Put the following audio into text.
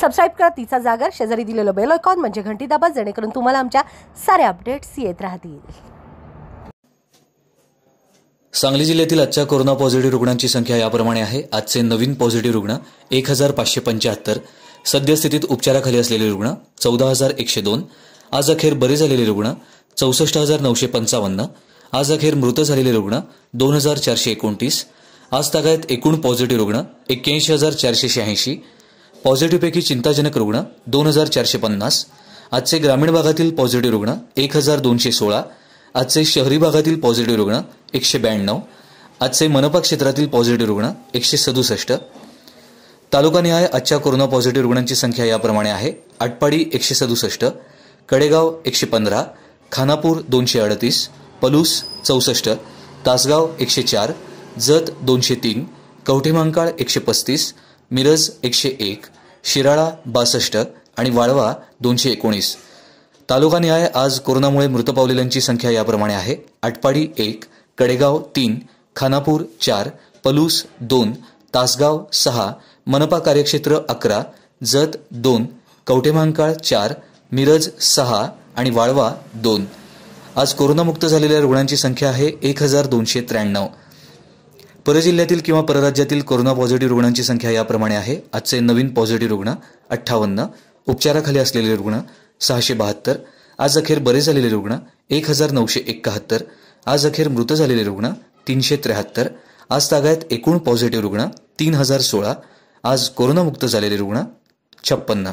subscribe करा तिचा जागर शेजारी दिलेलं बेल आयकॉन म्हणजे घंटी दाबा जेणेकरून तुम्हाला आमच्या साऱ्या अपडेट्स येत राहतील सांगली जिल्ह्यातील आजच्या कोरोना पॉझिटिव्ह रुग्णांची संख्या याप्रमाणे आहे आजचे नवीन पॉझिटिव्ह रुग्ण एक हजार पाचशे पंच्याहत्तर सद्यस्थितीत उपचाराखाली असलेले रुग्ण चौदा हजार एकशे दोन आज अखेर बरे झालेले रुग्ण चौसष्ट हजार नऊशे पंचावन्न आज अखेर मृत झालेले रुग्ण दोन हजार चारशे एकोणतीस आज तागायत एकूण पॉझिटिव्ह रुग्ण एक्क्याऐंशी हजार चारशे शहाऐंशी पॉझिटिव्हपैकी चिंताजनक रुग्ण दोन हजार चारशे पन्नास आजचे ग्रामीण भागातील पॉझिटिव्ह रुग्ण एक हजार दोनशे सोळा आजचे शहरी भागातील पॉझिटिव्ह रुग्ण एकशे ब्याण्णव आजचे मनपा क्षेत्रातील पॉझिटिव्ह रुग्ण एकशे सदुसष्ट तालुकानिहाय आजच्या कोरोना पॉझिटिव्ह रुग्णांची संख्या याप्रमाणे आहे आटपाडी एकशे सदुसष्ट कडेगाव एकशे पंधरा खानापूर दोनशे अडतीस पलूस चौसष्ट तासगाव एकशे चार जत दोनशे तीन कवठेमांकाळ एकशे पस्तीस मिरज एकशे एक शिराळा बासष्ट आणि वाळवा दोनशे एकोणीस तालुका न्याय आज कोरोनामुळे मृत पावलेल्यांची संख्या याप्रमाणे आहे आटपाडी एक कडेगाव तीन खानापूर चार पलूस दोन तासगाव सहा मनपा कार्यक्षेत्र अकरा जत दोन कवठेमहांकाळ चार मिरज सहा आणि वाळवा दोन आज कोरोनामुक्त झालेल्या रुग्णांची संख्या आहे एक हजार दोनशे त्र्याण्णव परजिल्ह्यातील किंवा परराज्यातील कोरोना पॉझिटिव्ह रुग्णांची संख्या याप्रमाणे आहे आजचे नवीन पॉझिटिव्ह रुग्ण अठ्ठावन्न उपचाराखाली असलेले रुग्ण सहाशे बहात्तर आज अखेर बरे झालेले रुग्ण एक हजार नऊशे एकाहत्तर आज अखेर मृत झालेले रुग्ण तीनशे त्र्याहत्तर आज तागायत एकूण पॉझिटिव्ह रुग्ण तीन हजार सोळा आज कोरोनामुक्त झालेले रुग्ण छप्पन्न